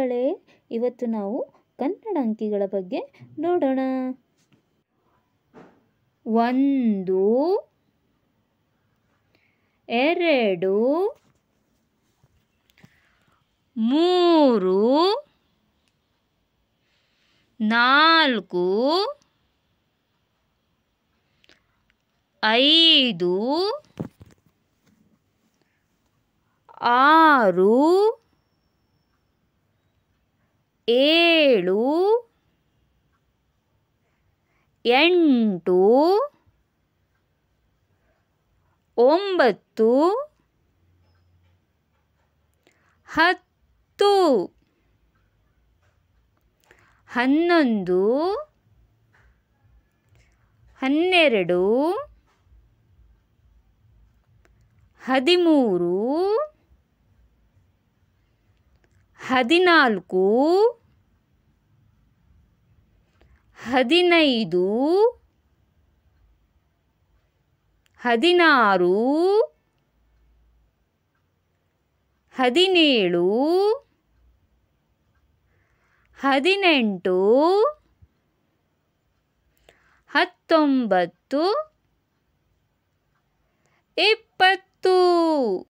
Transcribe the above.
ಮಕ್ಕಳೇ ಇವತ್ತು ನಾವು ಕನ್ನಡ ಅಂಕಿಗಳ ಬಗ್ಗೆ ನೋಡೋಣ ಒಂದು ಎರಡು ಮೂರು ನಾಲ್ಕು ಐದು ಆರು ಏಳು ಎಂಟು ಒಂಬತ್ತು ಹತ್ತು ಹನ್ನೊಂದು ಹನ್ನೆರಡು ಹದಿಮೂರು ಹದಿನಾಲ್ಕು ಹದಿನೈದು ಹದಿನಾರು ಹದಿನೇಳು ಹದಿನೆಂಟು ಹತ್ತೊಂಬತ್ತು ಇಪ್ಪತ್ತು